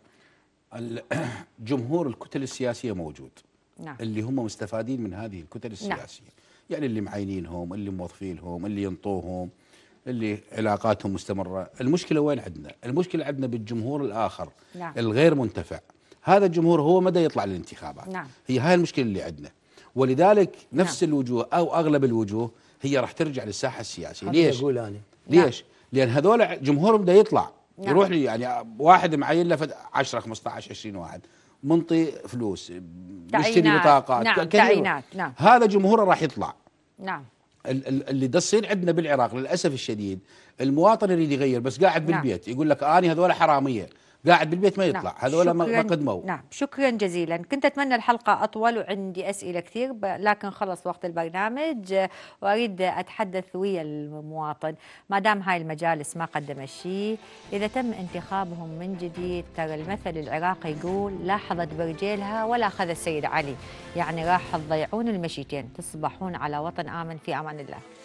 B: جمهور الكتل السياسية موجود نعم. اللي هم مستفادين من هذه الكتل نعم. السياسية نعم. يعني اللي معينينهم اللي موظفينهم اللي ينطوهم اللي علاقاتهم مستمرة المشكلة وين عندنا المشكلة عندنا بالجمهور الآخر نعم. الغير منتفع هذا الجمهور هو مدى يطلع للانتخابات نعم. هي هاي المشكله اللي عندنا ولذلك نعم. نفس نعم. الوجوه او اغلب الوجوه هي راح ترجع للساحه السياسيه ليش اقول انا ليش نعم. لان هذول جمهورهم بده يطلع نعم. يروح لي يعني واحد معين له 10 15 20 واحد منطي فلوس يشتري بطاقات نعم تعيينات نعم هذا جمهوره راح يطلع نعم اللي ده عندنا بالعراق للاسف الشديد المواطن يريد يغير بس قاعد نعم. بالبيت نعم. يقول لك اني هذول حراميه قاعد بالبيت ما يطلع نعم. هذول ما قدموا
A: نعم شكرا جزيلا كنت أتمنى الحلقة أطول وعندي أسئلة كثير لكن خلص وقت البرنامج وأريد أتحدث ويا المواطن ما دام هاي المجالس ما قدمت شيء إذا تم انتخابهم من جديد ترى المثل العراقي يقول لا حظت برجيلها ولا أخذ السيد علي يعني راح تضيعون المشيتين تصبحون على وطن آمن في أمان الله